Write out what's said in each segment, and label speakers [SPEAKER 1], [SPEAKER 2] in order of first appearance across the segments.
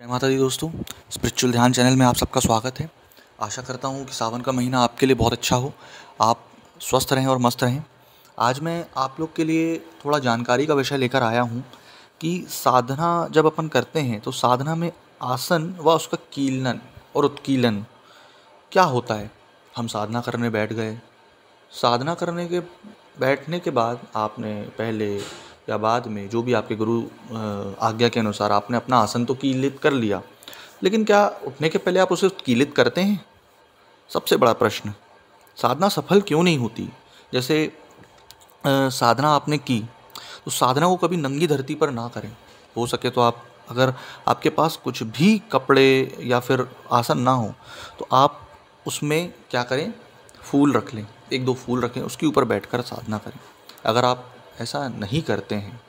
[SPEAKER 1] जय माता दी दोस्तों स्पिरिचुअल ध्यान चैनल में आप सबका स्वागत है आशा करता हूँ कि सावन का महीना आपके लिए बहुत अच्छा हो आप स्वस्थ रहें और मस्त रहें आज मैं आप लोग के लिए थोड़ा जानकारी का विषय लेकर आया हूँ कि साधना जब अपन करते हैं तो साधना में आसन व उसका कीलनन और उत्कीलन क्या होता है हम साधना करने बैठ गए साधना करने के बैठने के बाद आपने पहले या बाद में जो भी आपके गुरु आज्ञा के अनुसार आपने अपना आसन तो कीलित कर लिया लेकिन क्या उठने के पहले आप उसे कीलित करते हैं सबसे बड़ा प्रश्न साधना सफल क्यों नहीं होती जैसे आ, साधना आपने की तो साधना को कभी नंगी धरती पर ना करें हो सके तो आप अगर आपके पास कुछ भी कपड़े या फिर आसन ना हो तो आप उसमें क्या करें फूल रख लें एक दो फूल रखें उसके ऊपर बैठकर साधना करें अगर आप ऐसा नहीं करते हैं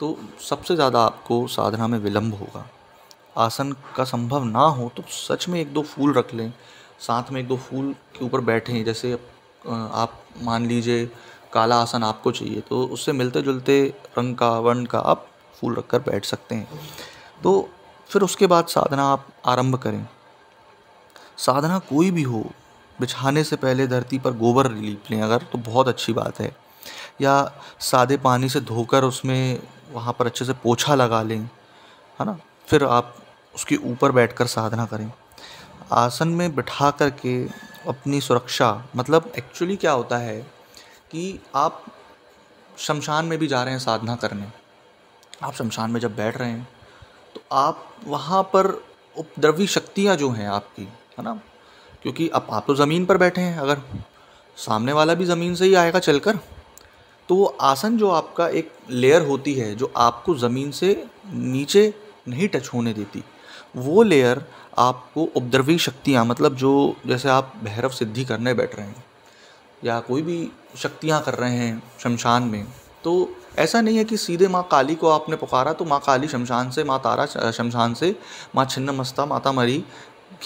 [SPEAKER 1] तो सबसे ज़्यादा आपको साधना में विलम्ब होगा आसन का संभव ना हो तो सच में एक दो फूल रख लें साथ में एक दो फूल के ऊपर बैठें जैसे आप मान लीजिए काला आसन आपको चाहिए तो उससे मिलते जुलते रंग का वर्ण का आप फूल रख कर बैठ सकते हैं तो फिर उसके बाद साधना आप आरंभ करें साधना कोई भी हो बिछाने से पहले धरती पर गोबर लीप लें अगर तो बहुत अच्छी बात है या सादे पानी से धोकर उसमें वहाँ पर अच्छे से पोछा लगा लें है ना फिर आप उसके ऊपर बैठकर साधना करें आसन में बिठा कर के अपनी सुरक्षा मतलब एक्चुअली क्या होता है कि आप शमशान में भी जा रहे हैं साधना करने आप शमशान में जब बैठ रहे हैं तो आप वहाँ पर उपद्रवी शक्तियाँ जो हैं आपकी है ना क्योंकि अब आप तो ज़मीन पर बैठे हैं अगर सामने वाला भी ज़मीन से ही आएगा चलकर तो वो आसन जो आपका एक लेयर होती है जो आपको ज़मीन से नीचे नहीं टच होने देती वो लेयर आपको उपद्रवी शक्तियाँ मतलब जो जैसे आप भैरव सिद्धि करने बैठ रहे हैं या कोई भी शक्तियाँ कर रहे हैं शमशान में तो ऐसा नहीं है कि सीधे माँ काली को आपने पुकारा तो माँ काली शमशान से माँ तारा शमशान से माँ छिन्नमस्ता माता मरी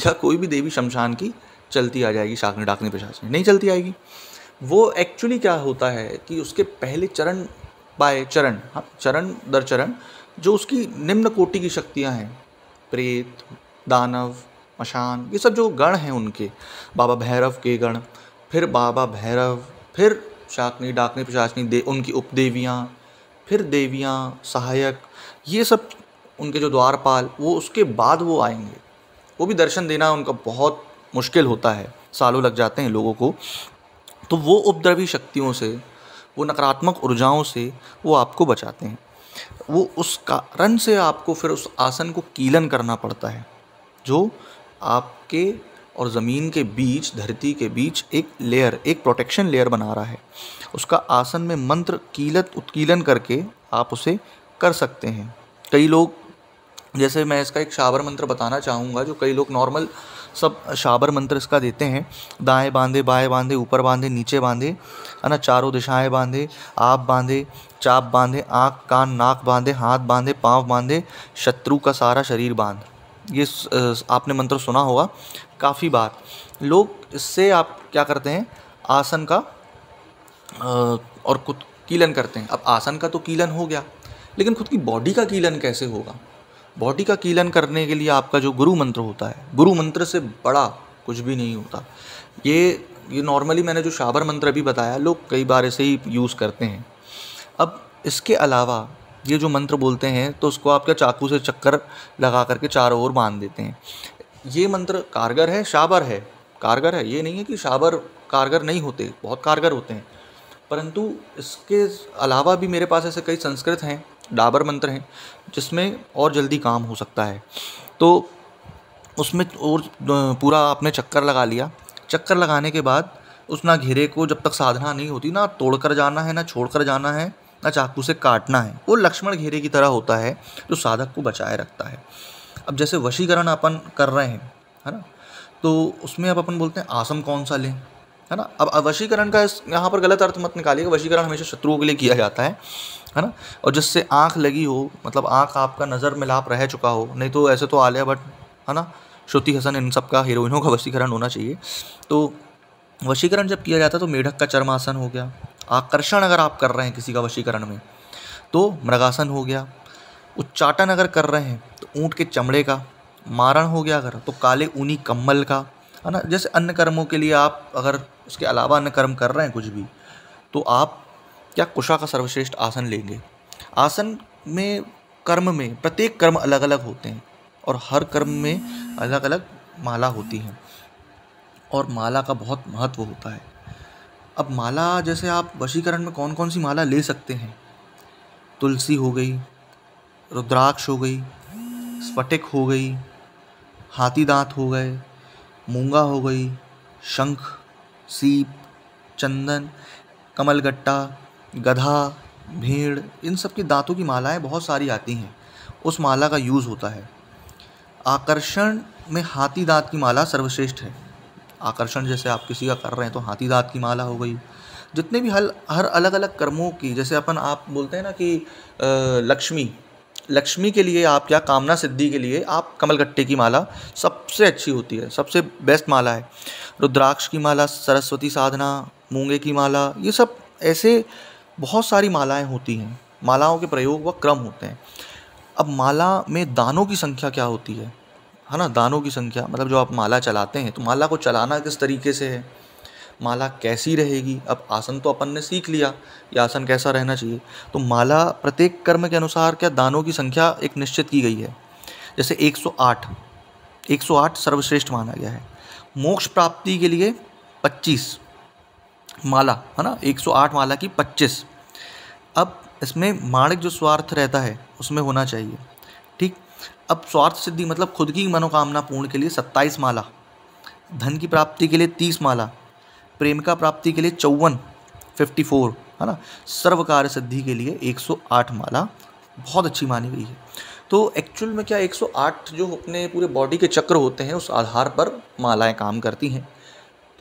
[SPEAKER 1] या कोई भी देवी शमशान की चलती आ जाएगी शाकनी डाकनी पिशाच नहीं चलती आएगी वो एक्चुअली क्या होता है कि उसके पहले चरण बाय चरण हाँ चरण दर चरण जो उसकी निम्न कोटि की शक्तियाँ हैं प्रेत दानव मशान ये सब जो गण हैं उनके बाबा भैरव के गण फिर बाबा भैरव फिर शाकनी डाकनी प्रशासनी दे उनकी उपदेवियाँ फिर देवियाँ सहायक ये सब उनके जो द्वारपाल वो उसके बाद वो आएंगे वो भी दर्शन देना उनका बहुत मुश्किल होता है सालों लग जाते हैं लोगों को तो वो उपद्रवी शक्तियों से वो नकारात्मक ऊर्जाओं से वो आपको बचाते हैं वो उस कारण से आपको फिर उस आसन को कीलन करना पड़ता है जो आपके और ज़मीन के बीच धरती के बीच एक लेयर एक प्रोटेक्शन लेयर बना रहा है उसका आसन में मंत्र कीलत उत्कीलन करके आप उसे कर सकते हैं कई लोग जैसे मैं इसका एक शावर मंत्र बताना चाहूँगा जो कई लोग नॉर्मल सब शाबर मंत्र इसका देते हैं दाएं बांधे बाएं बांधे ऊपर बांधे नीचे बांधे है ना चारों दिशाएं बांधे आप बांधे चाप बांधे आँख कान नाक बांधे हाथ बांधे पाँव बांधे शत्रु का सारा शरीर बांध ये आपने मंत्र सुना होगा काफ़ी बार लोग इससे आप क्या करते हैं आसन का और खुद कीलन करते हैं अब आसन का तो कीलन हो गया लेकिन खुद की बॉडी का कीलन कैसे होगा बॉडी का कीलन करने के लिए आपका जो गुरु मंत्र होता है गुरु मंत्र से बड़ा कुछ भी नहीं होता ये ये नॉर्मली मैंने जो शाबर मंत्र भी बताया लोग कई बार ऐसे ही यूज़ करते हैं अब इसके अलावा ये जो मंत्र बोलते हैं तो उसको आपके चाकू से चक्कर लगा करके चारों ओर बांध देते हैं ये मंत्र कारगर है शाबर है कारगर है ये नहीं है कि शाबर कारगर नहीं होते बहुत कारगर होते हैं परंतु इसके अलावा भी मेरे पास ऐसे कई संस्कृत हैं डाबर मंत्र हैं जिसमें और जल्दी काम हो सकता है तो उसमें और पूरा आपने चक्कर लगा लिया चक्कर लगाने के बाद उस ना घेरे को जब तक साधना नहीं होती ना तोड़ कर जाना है ना छोड़ कर जाना है ना चाकू से काटना है वो लक्ष्मण घेरे की तरह होता है जो साधक को बचाए रखता है अब जैसे वशीकरण अपन कर रहे हैं है ना तो उसमें अब अपन बोलते हैं आसम कौन सा लें है ना अब वशीकरण का यहाँ पर गलत अर्थ मत निकालिएगा वशीकरण हमेशा शत्रुओं के लिए किया जाता है है ना और जिससे आँख लगी हो मतलब आँख आपका नज़र मिलाप रह चुका हो नहीं तो ऐसे तो आलिया भट्ट है ना श्रुति हसन इन सब का हीरोइनों का वशीकरण होना चाहिए तो वशीकरण जब किया जाता है तो मेढक का चर्मासन हो गया आकर्षण अगर आप कर रहे हैं किसी का वशीकरण में तो मृगासन हो गया उच्चाटन अगर कर रहे हैं तो ऊँट के चमड़े का मारण हो गया अगर तो काले ऊनी कम्बल का है ना जैसे अन्य कर्मों के लिए आप अगर उसके अलावा अन्य कर्म कर रहे हैं कुछ भी तो आप क्या कुशा का सर्वश्रेष्ठ आसन लेंगे आसन में कर्म में प्रत्येक कर्म अलग अलग होते हैं और हर कर्म में अलग अलग माला होती हैं और माला का बहुत महत्व होता है अब माला जैसे आप वशीकरण में कौन कौन सी माला ले सकते हैं तुलसी हो गई रुद्राक्ष हो गई स्फटिक हो गई हाथी दांत हो गए मूंगा हो गई शंख सीप चंदन कमलगट्टा गधा भेड़ इन सब के दांतों की मालाएं बहुत सारी आती हैं उस माला का यूज़ होता है आकर्षण में हाथी दांत की माला सर्वश्रेष्ठ है आकर्षण जैसे आप किसी का कर रहे हैं तो हाथी दांत की माला हो गई जितने भी हल हर अलग अलग कर्मों की जैसे अपन आप बोलते हैं ना कि लक्ष्मी लक्ष्मी के लिए आप या कामना सिद्धि के लिए आप कमलगट्टे की माला सबसे अच्छी होती है सबसे बेस्ट माला है रुद्राक्ष की माला सरस्वती साधना मूंगे की माला ये सब ऐसे बहुत सारी मालाएं होती हैं मालाओं के प्रयोग व क्रम होते हैं अब माला में दानों की संख्या क्या होती है है ना दानों की संख्या मतलब जो आप माला चलाते हैं तो माला को चलाना किस तरीके से है माला कैसी रहेगी अब आसन तो अपन ने सीख लिया कि आसन कैसा रहना चाहिए तो माला प्रत्येक कर्म के अनुसार क्या दानों की संख्या एक निश्चित की गई है जैसे 108 108 सर्वश्रेष्ठ माना गया है मोक्ष प्राप्ति के लिए 25 माला है ना 108 माला की 25 अब इसमें माणिक जो स्वार्थ रहता है उसमें होना चाहिए ठीक अब स्वार्थ सिद्धि मतलब खुद की मनोकामना पूर्ण के लिए 27 माला धन की प्राप्ति के लिए 30 माला प्रेमिका प्राप्ति के लिए चौवन फिफ्टी फोर है ना सर्व कार्य सिद्धि के लिए 108 माला बहुत अच्छी मानी गई है तो एक्चुअल में क्या 108 जो अपने पूरे बॉडी के चक्र होते हैं उस आधार पर मालाएं काम करती हैं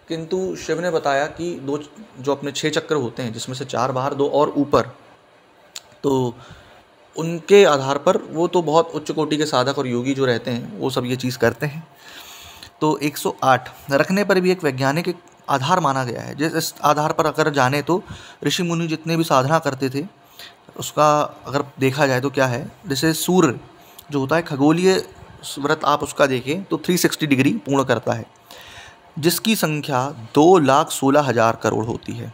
[SPEAKER 1] किंतु शिव ने बताया कि दो जो अपने छः चक्र होते हैं जिसमें से चार बाहर दो और ऊपर तो उनके आधार पर वो तो बहुत उच्च कोटि के साधक और योगी जो रहते हैं वो सब ये चीज़ करते हैं तो 108 रखने पर भी एक वैज्ञानिक आधार माना गया है जिस इस आधार पर अगर जाने तो ऋषि मुनि जितने भी साधना करते थे उसका अगर देखा जाए तो क्या है जैसे सूर्य जो होता है खगोलीय व्रत आप उसका देखें तो 360 डिग्री पूर्ण करता है जिसकी संख्या दो लाख सोलह हज़ार करोड़ होती है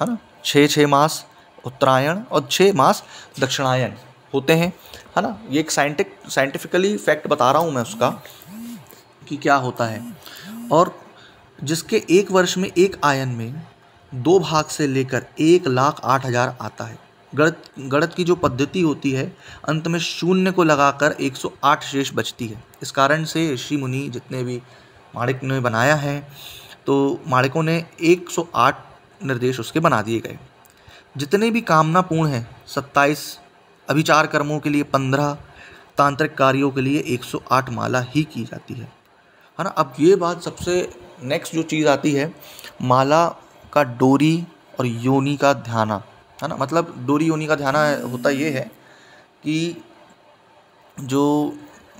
[SPEAKER 1] है ना छः छः मास उत्तरायण और छः मास दक्षिणायन होते हैं है ना ये एक साइंटिक साइंटिफिकली फैक्ट बता रहा हूँ मैं उसका कि क्या होता है और जिसके एक वर्ष में एक आयन में दो भाग से लेकर एक लाख आठ हजार आता है गणित गणित की जो पद्धति होती है अंत में शून्य को लगाकर 108 शेष बचती है इस कारण से ऋषि मुनि जितने भी माणिक ने बनाया है तो माणिकों ने 108 निर्देश उसके बना दिए गए जितने भी कामना पूर्ण हैं सत्ताईस अभिचार कर्मों के लिए पंद्रह तांत्रिक कार्यों के लिए 108 माला ही की जाती है है ना अब ये बात सबसे नेक्स्ट जो चीज़ आती है माला का डोरी और योनि का ध्याना है ना मतलब डोरी योनि का ध्याना होता ये है कि जो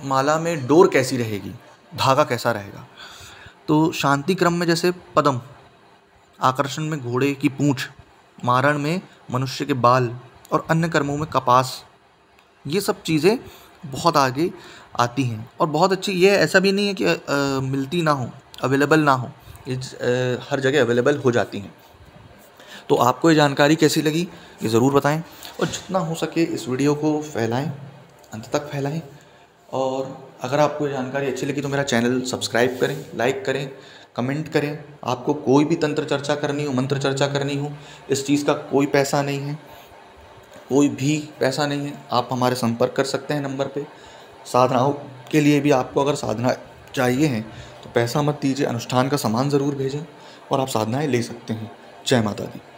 [SPEAKER 1] माला में डोर कैसी रहेगी धागा कैसा रहेगा तो शांति क्रम में जैसे पदम आकर्षण में घोड़े की पूंछ मारण में मनुष्य के बाल और अन्य कर्मों में कपास ये सब चीज़ें बहुत आगे आती हैं और बहुत अच्छी ये ऐसा भी नहीं है कि आ, आ, मिलती ना हो अवेलेबल ना हो ये हर जगह अवेलेबल हो जाती हैं तो आपको ये जानकारी कैसी लगी ये ज़रूर बताएं और जितना हो सके इस वीडियो को फैलाएं अंत तक फैलाएं और अगर आपको ये जानकारी अच्छी लगी तो मेरा चैनल सब्सक्राइब करें लाइक करें कमेंट करें आपको कोई भी तंत्र चर्चा करनी हो मंत्र चर्चा करनी हो इस चीज़ का कोई पैसा नहीं है कोई भी पैसा नहीं है आप हमारे संपर्क कर सकते हैं नंबर पर साधनाओं के लिए भी आपको अगर साधना चाहिए हैं पैसा मत दीजिए अनुष्ठान का सामान ज़रूर भेजें और आप साधनाएँ ले सकते हैं जय माता दी